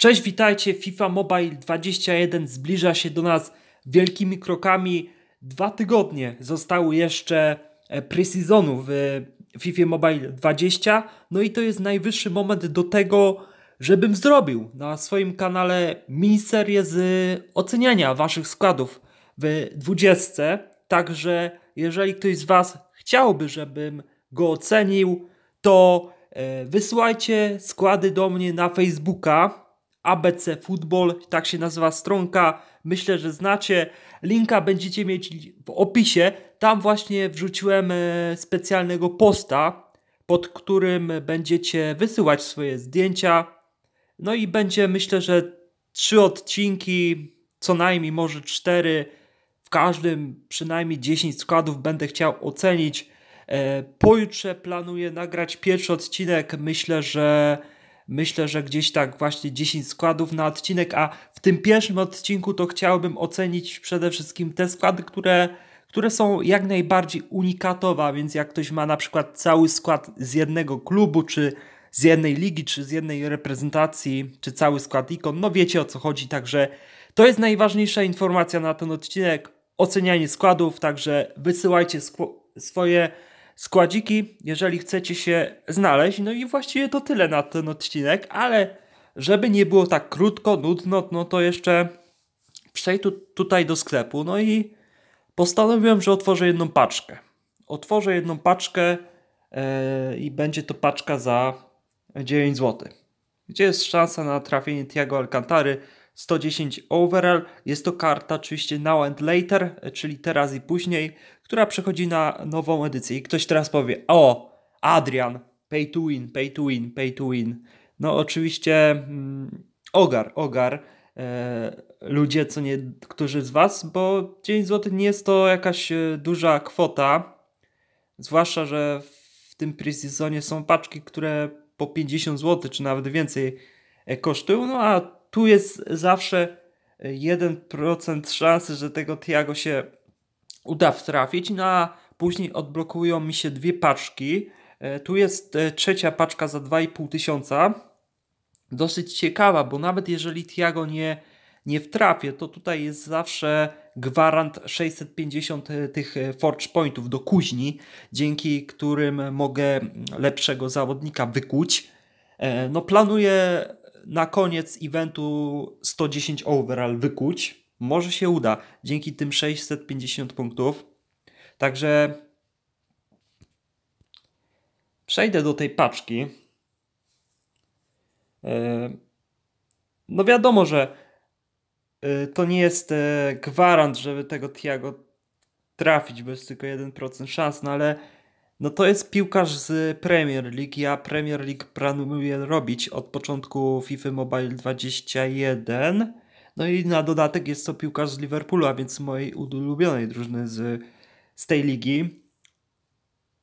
Cześć, witajcie. FIFA Mobile 21 zbliża się do nas wielkimi krokami. Dwa tygodnie zostały jeszcze e, pre-seasonu w e, FIFA Mobile 20. No i to jest najwyższy moment do tego, żebym zrobił na swoim kanale miniserię z e, oceniania waszych składów w 20. Także jeżeli ktoś z was chciałby, żebym go ocenił, to wysyłajcie składy do mnie na Facebooka ABC Football, tak się nazywa stronka. Myślę, że znacie. Linka będziecie mieć w opisie. Tam właśnie wrzuciłem e, specjalnego posta, pod którym będziecie wysyłać swoje zdjęcia. No i będzie myślę, że trzy odcinki, co najmniej może cztery. W każdym przynajmniej 10 składów będę chciał ocenić. E, pojutrze planuję nagrać pierwszy odcinek. Myślę, że myślę, że gdzieś tak właśnie 10 składów na odcinek, a w tym pierwszym odcinku to chciałbym ocenić przede wszystkim te składy, które, które są jak najbardziej unikatowe, więc jak ktoś ma na przykład cały skład z jednego klubu, czy z jednej ligi, czy z jednej reprezentacji, czy cały skład ikon, no wiecie o co chodzi, także to jest najważniejsza informacja na ten odcinek, ocenianie składów, także wysyłajcie swoje składziki, jeżeli chcecie się znaleźć. No i właściwie to tyle na ten odcinek, ale żeby nie było tak krótko, nudno, no to jeszcze przejdź tu, tutaj do sklepu. No i postanowiłem, że otworzę jedną paczkę. Otworzę jedną paczkę yy, i będzie to paczka za 9 zł. Gdzie jest szansa na trafienie Tiago Alcantary? 110 overall. Jest to karta oczywiście now and later, czyli teraz i później, która przechodzi na nową edycję. I ktoś teraz powie, o, Adrian, pay to win, pay to win, pay to win. No oczywiście mm, ogar, ogar. E, ludzie, co nie, którzy z Was, bo 9 zł nie jest to jakaś e, duża kwota, zwłaszcza, że w tym pre-seasonie są paczki, które po 50 zł, czy nawet więcej e, kosztują, no a tu jest zawsze 1% e, szansy, że tego Tiago się uda wtrafić, no a później odblokują mi się dwie paczki. E, tu jest e, trzecia paczka za 2,5 tysiąca. Dosyć ciekawa, bo nawet jeżeli Tiago nie, nie wtrafię, to tutaj jest zawsze gwarant 650 tych forge pointów do kuźni, dzięki którym mogę mm, lepszego zawodnika wykuć. No planuję na koniec eventu 110 overall wykuć. Może się uda dzięki tym 650 punktów. Także przejdę do tej paczki. E, no wiadomo, że e, to nie jest e, gwarant, żeby tego Tiago trafić, bo jest tylko 1% szans, no ale no to jest piłkarz z Premier League. Ja Premier League planuję robić od początku FIFA Mobile 21. No i na dodatek jest to piłkarz z Liverpoolu, a więc mojej ulubionej drużyny z, z tej ligi.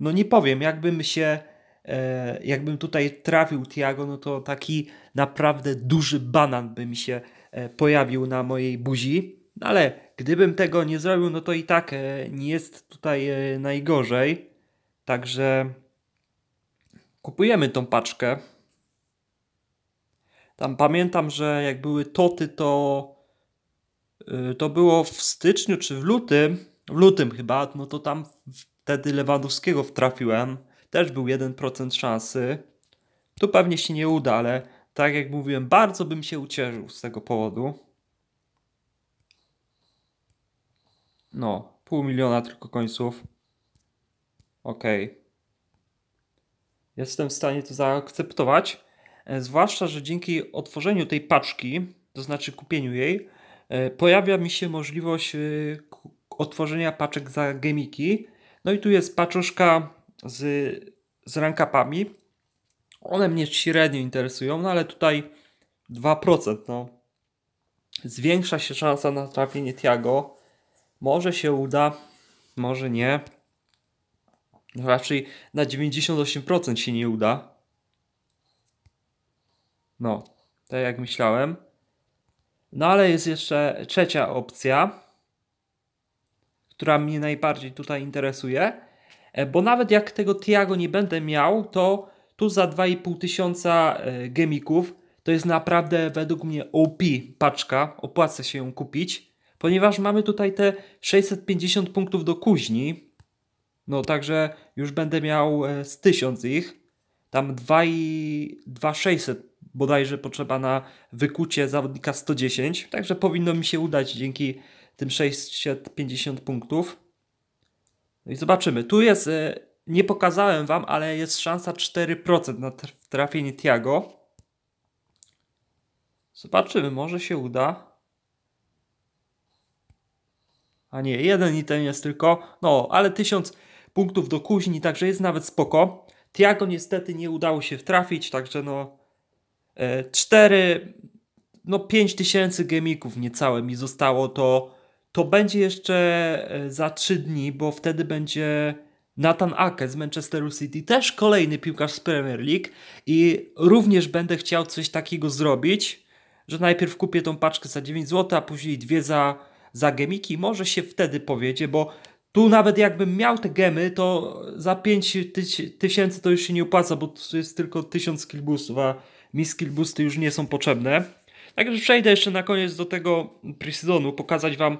No nie powiem, jakbym się, e, jakbym tutaj trafił Tiago, no to taki naprawdę duży banan by mi się e, pojawił na mojej buzi. No ale gdybym tego nie zrobił, no to i tak e, nie jest tutaj e, najgorzej. Także kupujemy tą paczkę. Tam pamiętam, że jak były toty, to y, to było w styczniu czy w lutym, w lutym chyba, no to tam wtedy Lewandowskiego wtrafiłem. Też był 1% szansy. Tu pewnie się nie uda, ale tak jak mówiłem, bardzo bym się ucieszył z tego powodu. No, pół miliona tylko końców. Okej. Okay. Jestem w stanie to zaakceptować. E, zwłaszcza, że dzięki otworzeniu tej paczki, to znaczy kupieniu jej, e, pojawia mi się możliwość e, otworzenia paczek za gemiki. No i tu jest paczuszka z, z rankapami. One mnie średnio interesują, no ale tutaj 2%. No. Zwiększa się szansa na trafienie Tiago. Może się uda, może nie. No, raczej na 98% się nie uda. No, tak jak myślałem. No ale jest jeszcze trzecia opcja, która mnie najbardziej tutaj interesuje, e, bo nawet jak tego Tiago nie będę miał, to tu za 2,5 tysiąca e, gemików to jest naprawdę według mnie OP paczka, opłaca się ją kupić, ponieważ mamy tutaj te 650 punktów do kuźni, no także już będę miał e, z tysiąc ich. Tam 2,600 bodajże potrzeba na wykucie zawodnika 110. Także powinno mi się udać dzięki tym 650 punktów. No i zobaczymy. Tu jest, e, nie pokazałem Wam, ale jest szansa 4% na trafienie Tiago. Zobaczymy, może się uda. A nie, jeden item jest tylko. No, ale 1000 punktów do kuźni, także jest nawet spoko. Tiago niestety nie udało się wtrafić, także no 4, e, no 5 tysięcy gemików niecałe mi zostało, to, to będzie jeszcze e, za 3 dni, bo wtedy będzie Nathan Ake z Manchesteru City, też kolejny piłkarz z Premier League i również będę chciał coś takiego zrobić, że najpierw kupię tą paczkę za 9 zł, a później dwie za, za gemiki. Może się wtedy powiedzie, bo tu nawet jakbym miał te gemy, to za 5000 to już się nie opłaca, bo to jest tylko 1000 skillboostów, a mi skillboosty już nie są potrzebne. Także przejdę jeszcze na koniec do tego Prisydonu, pokazać wam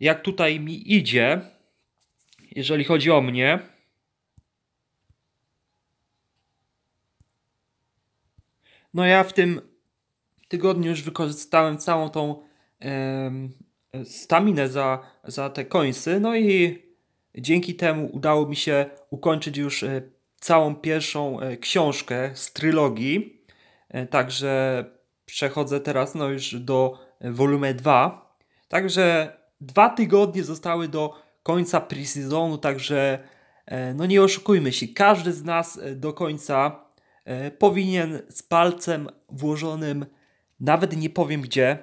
jak tutaj mi idzie, jeżeli chodzi o mnie. No ja w tym tygodniu już wykorzystałem całą tą... Yy, staminę za, za te końsy, no i dzięki temu udało mi się ukończyć już e, całą pierwszą e, książkę z trylogii. E, także przechodzę teraz no już do wolumen 2. Także dwa tygodnie zostały do końca pre-sezonu, także no nie oszukujmy się, każdy z nas do końca powinien z palcem włożonym, nawet nie powiem gdzie,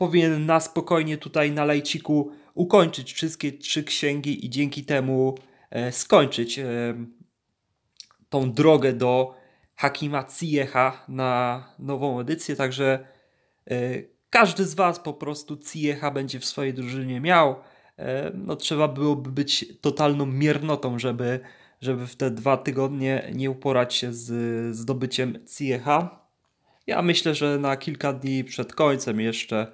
powinien na spokojnie tutaj na lajciku ukończyć wszystkie trzy księgi i dzięki temu e, skończyć e, tą drogę do Hakima Ciecha na nową edycję, także e, każdy z Was po prostu Ciecha będzie w swojej drużynie miał. No, trzeba byłoby być totalną miernotą, żeby, żeby w te dwa tygodnie nie uporać się z zdobyciem Ciecha. Ja myślę, że na kilka dni przed końcem jeszcze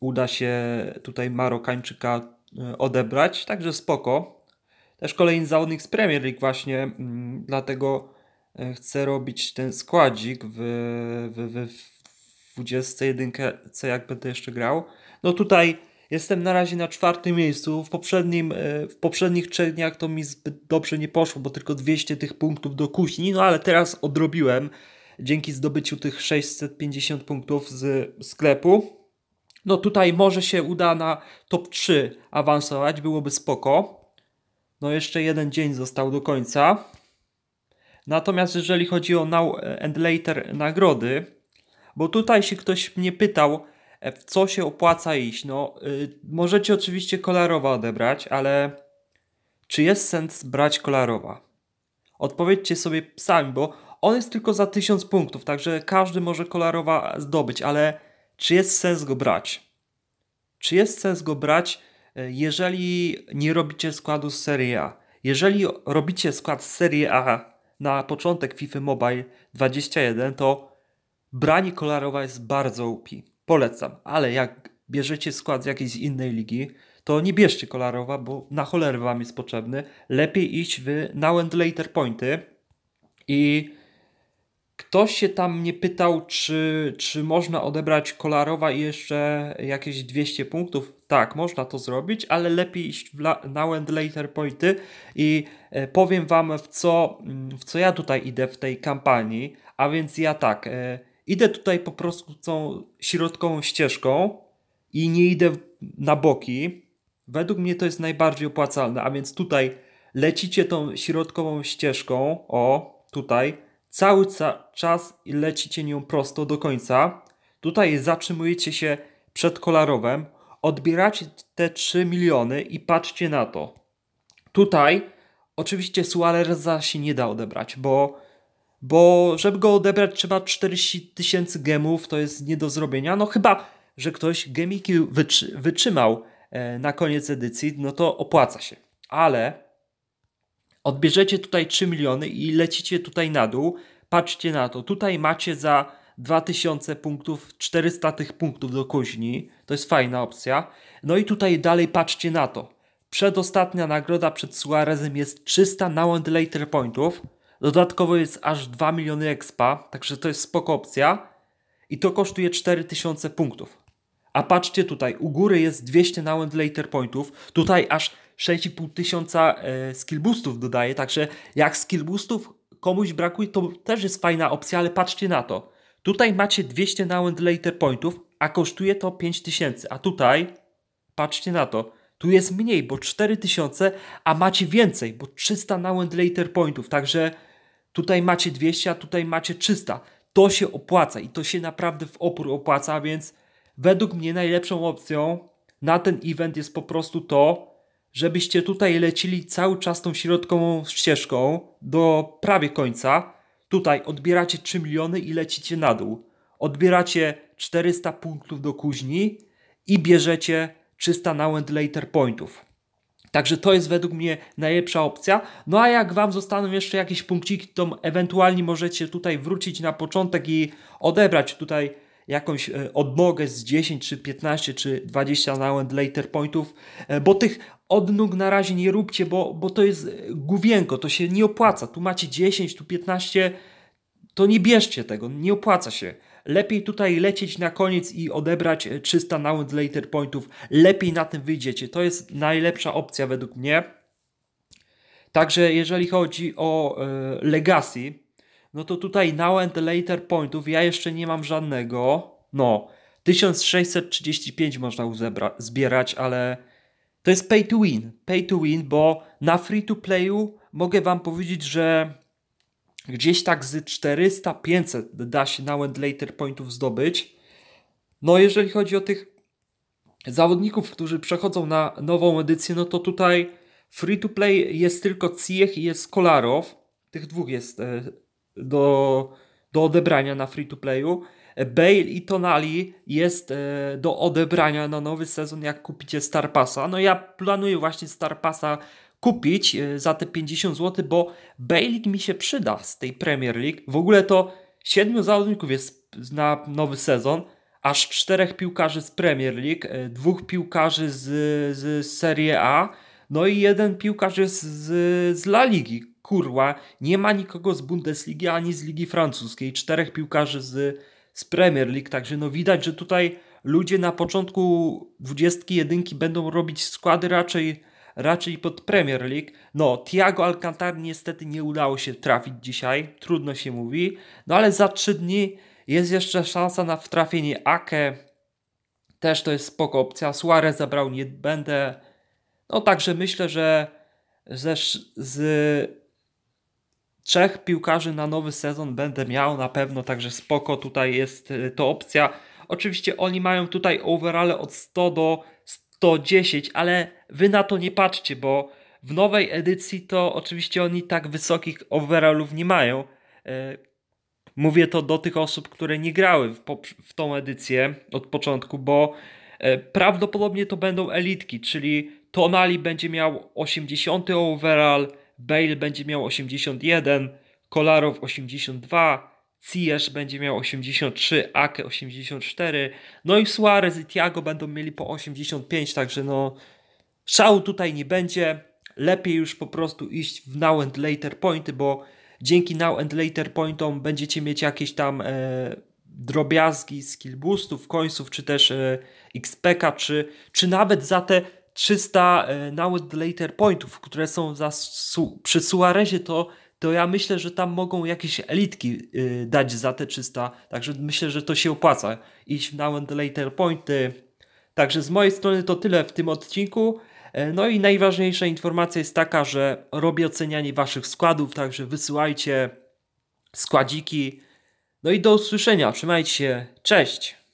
uda się tutaj Marokańczyka e, odebrać, także spoko. Też kolejny zawodnik z Premier League właśnie, mm, dlatego e, chcę robić ten składzik w, w, w 21, co jak będę jeszcze grał. No tutaj jestem na razie na czwartym miejscu. W, poprzednim, e, w poprzednich trzech dniach to mi zbyt dobrze nie poszło, bo tylko 200 tych punktów do kuźni, no ale teraz odrobiłem dzięki zdobyciu tych 650 punktów z sklepu. No tutaj może się uda na top 3 awansować, byłoby spoko. No jeszcze jeden dzień został do końca. Natomiast jeżeli chodzi o Now and Later nagrody, bo tutaj się ktoś mnie pytał, e, w co się opłaca iść. No, y, możecie oczywiście kolarowa odebrać, ale czy jest sens brać kolarowa? Odpowiedzcie sobie sami, bo on jest tylko za 1000 punktów, także każdy może kolarowa zdobyć, ale czy jest sens go brać? Czy jest sens go brać, e, jeżeli nie robicie składu z serii A? Jeżeli robicie skład z serii A na początek FIFA Mobile 21, to branie kolorowa jest bardzo OP. Polecam, ale jak bierzecie skład z jakiejś innej ligi, to nie bierzcie kolorowa, bo na cholerę wam jest potrzebny. Lepiej iść w now and later pointy i Ktoś się tam mnie pytał, czy, czy można odebrać Kolarowa i jeszcze jakieś 200 punktów. Tak, można to zrobić, ale lepiej iść w now and later pointy i e, powiem Wam, w co, w co ja tutaj idę w tej kampanii. A więc ja tak, e, idę tutaj po prostu tą środkową ścieżką i nie idę na boki. Według mnie to jest najbardziej opłacalne, a więc tutaj lecicie tą środkową ścieżką, o, tutaj, cały czas lecicie nią prosto do końca. Tutaj zatrzymujecie się przed kolarowem, odbieracie te 3 miliony i patrzcie na to. Tutaj oczywiście Suareza się nie da odebrać, bo, bo żeby go odebrać trzeba 40 tysięcy gemów, to jest nie do zrobienia. No chyba, że ktoś gemiki wytrzymał e, na koniec edycji, no to opłaca się. Ale Odbierzecie tutaj 3 miliony i lecicie tutaj na dół. Patrzcie na to, tutaj macie za 2000 punktów, 400 tych punktów do kuźni. To jest fajna opcja. No i tutaj dalej patrzcie na to. Przedostatnia nagroda przed Suarezem jest 300 na and later pointów. Dodatkowo jest aż 2 miliony expa, także to jest spoko opcja. I to kosztuje 4000 punktów. A patrzcie tutaj, u góry jest 200 na and later pointów, tutaj aż 6,5 tysiąca e, skillboostów dodaje, także jak skillboostów komuś brakuje, to też jest fajna opcja, ale patrzcie na to. Tutaj macie 200 na later pointów, a kosztuje to 5000, a tutaj, patrzcie na to, tu jest mniej, bo 4000, a macie więcej, bo 300 na later pointów, także tutaj macie 200, a tutaj macie 300. To się opłaca i to się naprawdę w opór opłaca, więc według mnie najlepszą opcją na ten event jest po prostu to, żebyście tutaj lecili cały czas tą środkową ścieżką do prawie końca. Tutaj odbieracie 3 miliony i lecicie na dół. Odbieracie 400 punktów do kuźni i bierzecie 300 na later pointów. Także to jest według mnie najlepsza opcja. No a jak Wam zostaną jeszcze jakieś punkciki, to ewentualnie możecie tutaj wrócić na początek i odebrać tutaj jakąś e, odnogę z 10 czy 15 czy 20 nałęd later pointów, e, bo tych odnóg na razie nie róbcie, bo, bo to jest e, główienko, to się nie opłaca. Tu macie 10, tu 15, to nie bierzcie tego, nie opłaca się. Lepiej tutaj lecieć na koniec i odebrać 300 nałęd later pointów. Lepiej na tym wyjdziecie. To jest najlepsza opcja według mnie. Także jeżeli chodzi o Legacy, no to tutaj now and later pointów ja jeszcze nie mam żadnego. No, 1635 można uzebra- zbierać, ale to jest pay to win. Pay to win, bo na free to playu mogę Wam powiedzieć, że gdzieś tak z 400-500 da się now and later pointów zdobyć. No, jeżeli chodzi o tych zawodników, którzy przechodzą na nową edycję, no to tutaj free to play jest tylko Ciech i jest Kolarow. Tych dwóch jest e, do, do odebrania na free to playu. Bale i Tonali jest e, do odebrania na nowy sezon, jak kupicie Star Passa. No ja planuję właśnie Star Passa kupić e, za te 50 zł, bo Bale mi się przyda z tej Premier League. W ogóle to siedmiu zawodników jest na nowy sezon, aż czterech piłkarzy z Premier League, e, dwóch piłkarzy z, z Serie A, no i jeden piłkarz jest z, z La Ligi, kurła, nie ma nikogo z Bundesligi ani z Ligi Francuskiej, czterech piłkarzy z, z Premier League, także no widać, że tutaj ludzie na początku dwudziestki jedynki będą robić składy raczej, raczej pod Premier League. No, Thiago Alcantara niestety nie udało się trafić dzisiaj, trudno się mówi, no ale za trzy dni jest jeszcze szansa na wtrafienie Ake, też to jest spoko opcja, Suarez zabrał nie będę, no także myślę, że ze, z trzech piłkarzy na nowy sezon będę miał na pewno, także spoko tutaj jest y, to opcja. Oczywiście oni mają tutaj overale od 100 do 110, ale wy na to nie patrzcie, bo w nowej edycji to oczywiście oni tak wysokich overallów nie mają. Y, mówię to do tych osób, które nie grały w, w tą edycję od początku, bo y, prawdopodobnie to będą elitki, czyli Tonali będzie miał 80 overall, Bale będzie miał 81, Kolarow 82, Ciesz będzie miał 83, Ake 84, no i Suarez i Thiago będą mieli po 85, także no szału tutaj nie będzie. Lepiej już po prostu iść w now and later pointy, bo dzięki now and later pointom będziecie mieć jakieś tam e, drobiazgi skill boostów, końców, czy też e, XPK, czy, czy nawet za te 300 e, now later pointów, które są za, su, przy Suarezie to to ja myślę, że tam mogą jakieś elitki y, dać za te 300, także myślę, że to się opłaca. Iść w now and later pointy. Także z mojej strony to tyle w tym odcinku. E, no i najważniejsza informacja jest taka, że robię ocenianie waszych składów, także wysyłajcie składziki. No i do usłyszenia, trzymajcie się, cześć!